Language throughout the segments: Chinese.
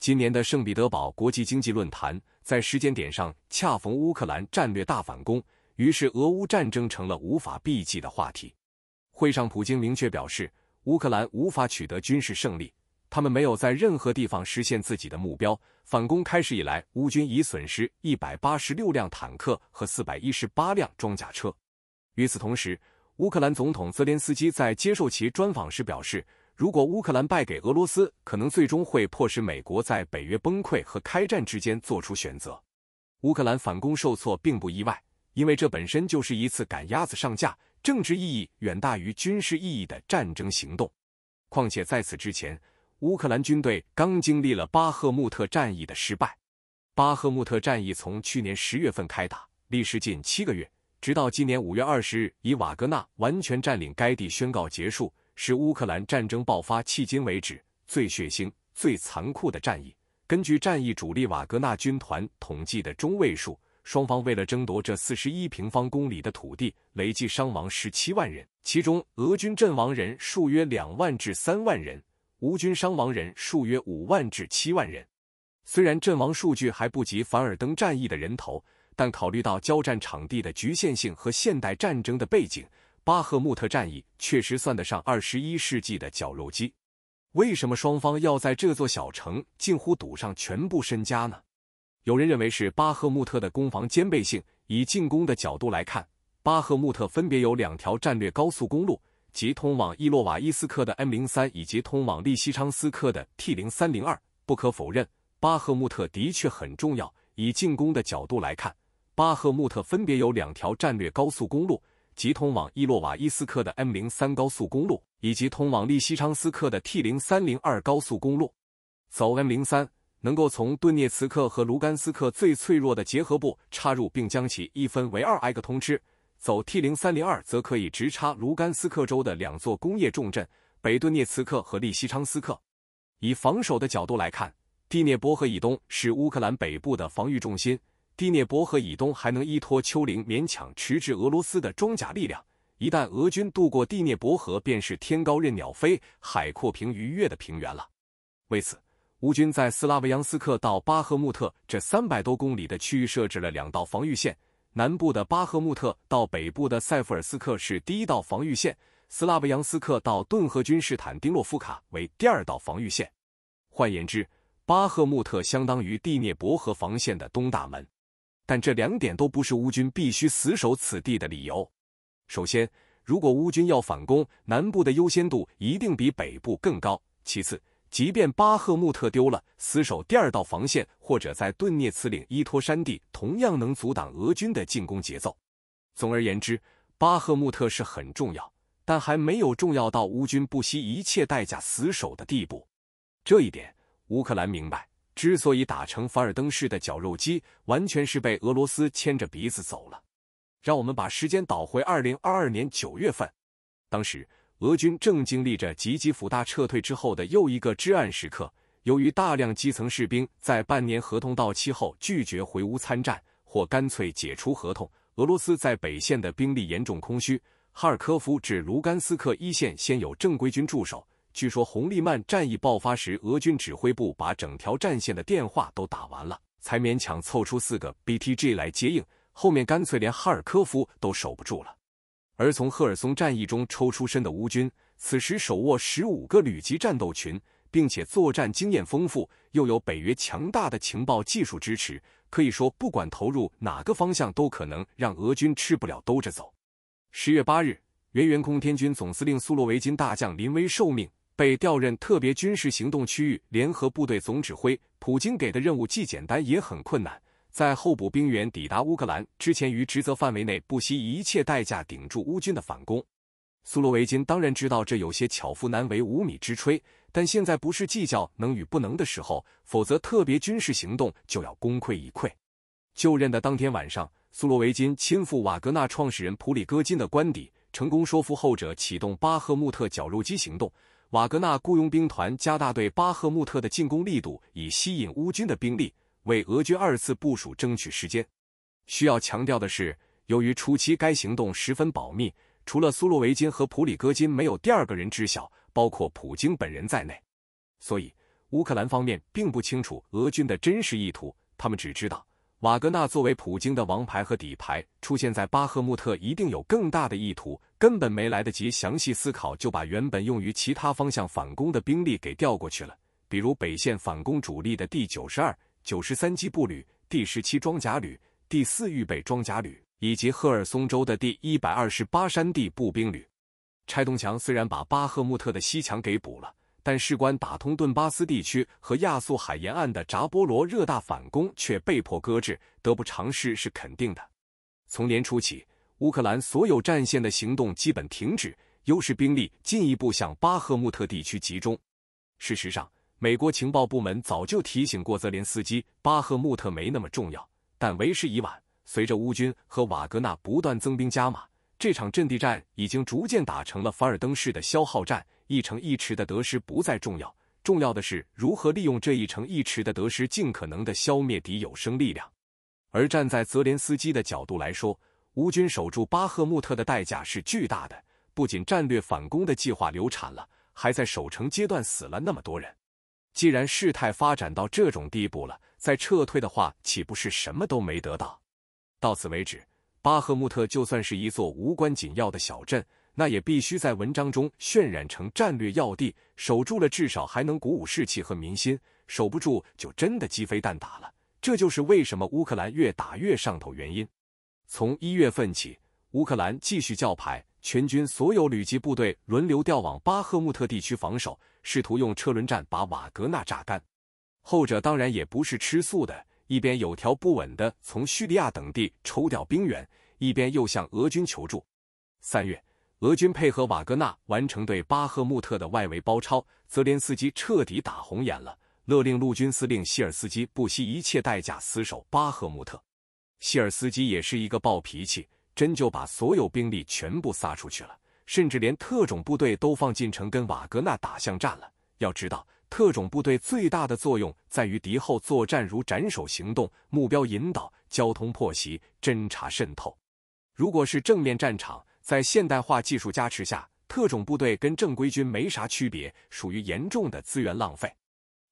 今年的圣彼得堡国际经济论坛在时间点上恰逢乌克兰战略大反攻，于是俄乌战争成了无法避忌的话题。会上，普京明确表示，乌克兰无法取得军事胜利，他们没有在任何地方实现自己的目标。反攻开始以来，乌军已损失一百八十六辆坦克和四百一十八辆装甲车。与此同时，乌克兰总统泽连斯基在接受其专访时表示。如果乌克兰败给俄罗斯，可能最终会迫使美国在北约崩溃和开战之间做出选择。乌克兰反攻受挫并不意外，因为这本身就是一次赶鸭子上架、政治意义远大于军事意义的战争行动。况且在此之前，乌克兰军队刚经历了巴赫穆特战役的失败。巴赫穆特战役从去年十月份开打，历时近七个月，直到今年五月二十日，以瓦格纳完全占领该地宣告结束。是乌克兰战争爆发迄今为止最血腥、最残酷的战役。根据战役主力瓦格纳军团统计的中位数，双方为了争夺这四十一平方公里的土地，累计伤亡十七万人，其中俄军阵亡人数约两万至三万人，乌军伤亡人数约五万至七万人。虽然阵亡数据还不及凡尔登战役的人头，但考虑到交战场地的局限性和现代战争的背景。巴赫穆特战役确实算得上二十一世纪的绞肉机。为什么双方要在这座小城近乎赌上全部身家呢？有人认为是巴赫穆特的攻防兼备性。以进攻的角度来看，巴赫穆特分别有两条战略高速公路，即通往伊洛瓦伊斯克的 M 零三以及通往利西昌斯克的 T 零三零二。不可否认，巴赫穆特的确很重要。以进攻的角度来看，巴赫穆特分别有两条战略高速公路。即通往伊洛瓦伊斯克的 M 零三高速公路，以及通往利西昌斯克的 T 零三零二高速公路。走 M 零三，能够从顿涅茨克和卢甘斯克最脆弱的结合部插入，并将其一分为二，挨个通吃；走 T 零三零二，则可以直插卢甘斯克州的两座工业重镇——北顿涅茨克和利西昌斯克。以防守的角度来看，第聂伯河以东是乌克兰北部的防御重心。第聂伯河以东还能依托丘陵勉强迟滞俄罗斯的装甲力量，一旦俄军渡过第聂伯河，便是天高任鸟飞、海阔凭鱼跃的平原了。为此，乌军在斯拉维扬斯克到巴赫穆特这三百多公里的区域设置了两道防御线，南部的巴赫穆特到北部的塞夫尔斯克是第一道防御线，斯拉维扬斯克到顿河军士坦丁洛夫卡为第二道防御线。换言之，巴赫穆特相当于第聂伯河防线的东大门。但这两点都不是乌军必须死守此地的理由。首先，如果乌军要反攻，南部的优先度一定比北部更高。其次，即便巴赫穆特丢了，死守第二道防线或者在顿涅茨岭依托山地，同样能阻挡俄军的进攻节奏。总而言之，巴赫穆特是很重要，但还没有重要到乌军不惜一切代价死守的地步。这一点，乌克兰明白。之所以打成凡尔登式的绞肉机，完全是被俄罗斯牵着鼻子走了。让我们把时间倒回二零二二年九月份，当时俄军正经历着吉基夫大撤退之后的又一个至暗时刻。由于大量基层士兵在半年合同到期后拒绝回乌参战，或干脆解除合同，俄罗斯在北线的兵力严重空虚。哈尔科夫至卢甘斯克一线先有正规军驻守。据说红利曼战役爆发时，俄军指挥部把整条战线的电话都打完了，才勉强凑出四个 B T G 来接应，后面干脆连哈尔科夫都守不住了。而从赫尔松战役中抽出身的乌军，此时手握十五个旅级战斗群，并且作战经验丰富，又有北约强大的情报技术支持，可以说不管投入哪个方向，都可能让俄军吃不了兜着走。十月八日，原空天军总司令苏洛维金大将临危受命。被调任特别军事行动区域联合部队总指挥，普京给的任务既简单也很困难。在候补兵员抵达乌克兰之前，于职责范围内不惜一切代价顶住乌军的反攻。苏洛维金当然知道这有些巧妇难为无米之炊，但现在不是计较能与不能的时候，否则特别军事行动就要功亏一篑。就任的当天晚上，苏罗维金亲赴瓦格纳创始人普里戈金的官邸，成功说服后者启动巴赫穆特绞肉机行动。瓦格纳雇佣兵团加大对巴赫穆特的进攻力度，以吸引乌军的兵力，为俄军二次部署争取时间。需要强调的是，由于初期该行动十分保密，除了苏洛维金和普里戈金没有第二个人知晓，包括普京本人在内，所以乌克兰方面并不清楚俄军的真实意图。他们只知道，瓦格纳作为普京的王牌和底牌出现在巴赫穆特，一定有更大的意图。根本没来得及详细思考，就把原本用于其他方向反攻的兵力给调过去了，比如北线反攻主力的第九十二、九十三机步旅、第十七装甲旅、第四预备装甲旅，以及赫尔松州的第一百二十八山地步兵旅。拆东墙虽然把巴赫穆特的西墙给补了，但事关打通顿巴斯地区和亚速海沿岸的扎波罗热大反攻却被迫搁置，得不偿失是肯定的。从年初起。乌克兰所有战线的行动基本停止，优势兵力进一步向巴赫穆特地区集中。事实上，美国情报部门早就提醒过泽连斯基，巴赫穆特没那么重要，但为时已晚。随着乌军和瓦格纳不断增兵加码，这场阵地战已经逐渐打成了凡尔登式的消耗战，一城一池的得失不再重要，重要的是如何利用这一城一池的得失，尽可能的消灭敌有生力量。而站在泽连斯基的角度来说，乌军守住巴赫穆特的代价是巨大的，不仅战略反攻的计划流产了，还在守城阶段死了那么多人。既然事态发展到这种地步了，再撤退的话，岂不是什么都没得到？到此为止，巴赫穆特就算是一座无关紧要的小镇，那也必须在文章中渲染成战略要地。守住了，至少还能鼓舞士气和民心；守不住，就真的鸡飞蛋打了。这就是为什么乌克兰越打越上头原因。从一月份起，乌克兰继续叫牌，全军所有旅级部队轮流调往巴赫穆特地区防守，试图用车轮战把瓦格纳榨干。后者当然也不是吃素的，一边有条不紊的从叙利亚等地抽调兵员，一边又向俄军求助。三月，俄军配合瓦格纳完成对巴赫穆特的外围包抄，泽连斯基彻底打红眼了，勒令陆军司令希尔斯基不惜一切代价死守巴赫穆特。希尔斯基也是一个暴脾气，真就把所有兵力全部撒出去了，甚至连特种部队都放进城跟瓦格纳打巷战了。要知道，特种部队最大的作用在于敌后作战，如斩首行动、目标引导、交通破袭、侦察渗透。如果是正面战场，在现代化技术加持下，特种部队跟正规军没啥区别，属于严重的资源浪费。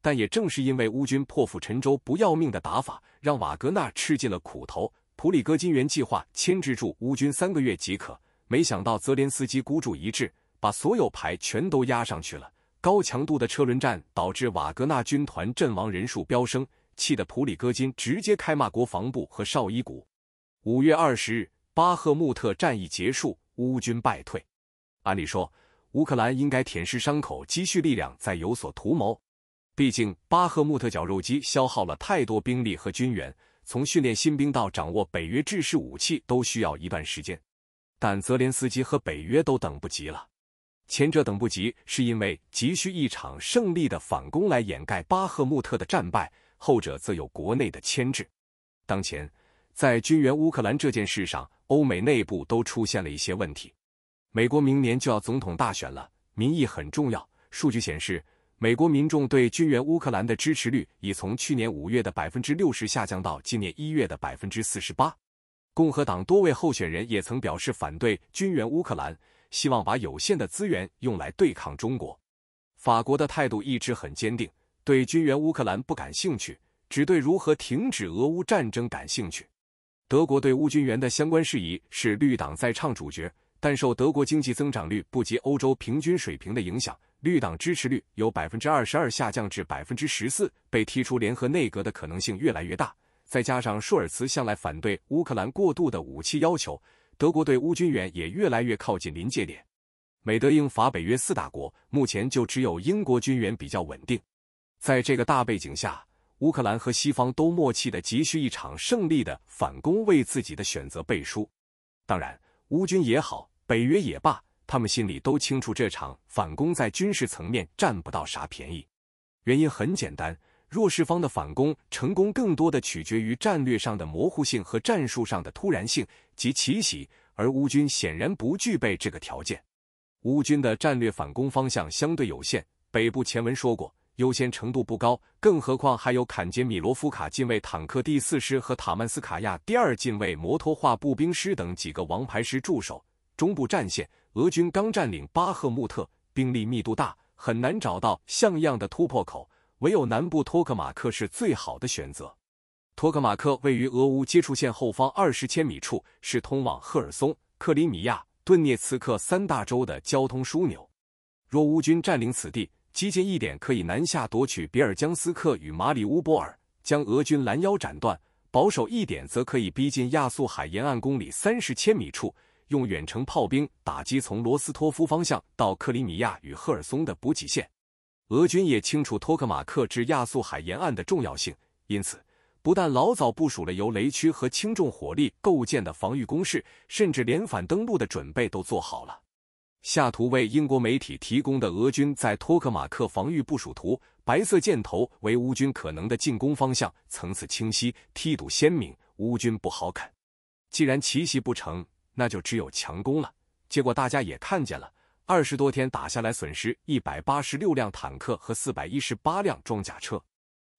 但也正是因为乌军破釜沉舟、不要命的打法，让瓦格纳吃尽了苦头。普里戈金原计划牵制住乌军三个月即可，没想到泽连斯基孤注一掷，把所有牌全都压上去了。高强度的车轮战导致瓦格纳军团阵亡人数飙升，气得普里戈金直接开骂国防部和绍伊古。五月二十日，巴赫穆特战役结束，乌军败退。按理说，乌克兰应该舔舐伤口，积蓄力量，再有所图谋。毕竟，巴赫穆特绞肉机消耗了太多兵力和军援，从训练新兵到掌握北约制式武器都需要一段时间。但泽连斯基和北约都等不及了，前者等不及是因为急需一场胜利的反攻来掩盖巴赫穆特的战败，后者则有国内的牵制。当前，在军援乌克兰这件事上，欧美内部都出现了一些问题。美国明年就要总统大选了，民意很重要。数据显示。美国民众对军援乌克兰的支持率已从去年五月的百分之六十下降到今年一月的百分之四十八。共和党多位候选人也曾表示反对军援乌克兰，希望把有限的资源用来对抗中国。法国的态度一直很坚定，对军援乌克兰不感兴趣，只对如何停止俄乌战争感兴趣。德国对乌军援的相关事宜是绿党在唱主角，但受德国经济增长率不及欧洲平均水平的影响。绿党支持率由百分之二十二下降至百分之十四，被踢出联合内阁的可能性越来越大。再加上舒尔茨向来反对乌克兰过度的武器要求，德国对乌军援也越来越靠近临界点。美、德、英、法、北约四大国，目前就只有英国军援比较稳定。在这个大背景下，乌克兰和西方都默契的急需一场胜利的反攻，为自己的选择背书。当然，乌军也好，北约也罢。他们心里都清楚，这场反攻在军事层面占不到啥便宜。原因很简单，弱势方的反攻成功更多的取决于战略上的模糊性和战术上的突然性及奇袭，而乌军显然不具备这个条件。乌军的战略反攻方向相对有限，北部前文说过，优先程度不高，更何况还有坎杰米罗夫卡近卫坦克第四师和塔曼斯卡亚第二近卫摩托化步兵师等几个王牌师驻守中部战线。俄军刚占领巴赫穆特，兵力密度大，很难找到像样的突破口。唯有南部托克马克是最好的选择。托克马克位于俄乌接触线后方二十千米处，是通往赫尔松、克里米亚、顿涅茨克三大洲的交通枢纽。若乌军占领此地，激进一点可以南下夺取别尔江斯克与马里乌波尔，将俄军拦腰斩断；保守一点则可以逼近亚速海沿岸公里三十千米处。用远程炮兵打击从罗斯托夫方向到克里米亚与赫尔松的补给线。俄军也清楚托克马克至亚速海沿岸的重要性，因此不但老早部署了由雷区和轻重火力构建的防御工事，甚至连反登陆的准备都做好了。下图为英国媒体提供的俄军在托克马克防御部署图，白色箭头为乌军可能的进攻方向，层次清晰，梯度鲜明，乌军不好啃。既然奇袭不成，那就只有强攻了。结果大家也看见了，二十多天打下来，损失一百八十六辆坦克和四百一十八辆装甲车。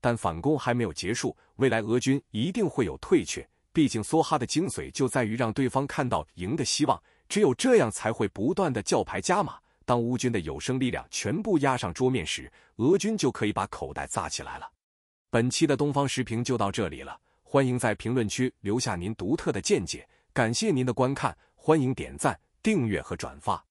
但反攻还没有结束，未来俄军一定会有退却。毕竟，梭哈的精髓就在于让对方看到赢的希望，只有这样才会不断的叫牌加码。当乌军的有生力量全部压上桌面时，俄军就可以把口袋扎起来了。本期的东方时评就到这里了，欢迎在评论区留下您独特的见解。感谢您的观看，欢迎点赞、订阅和转发。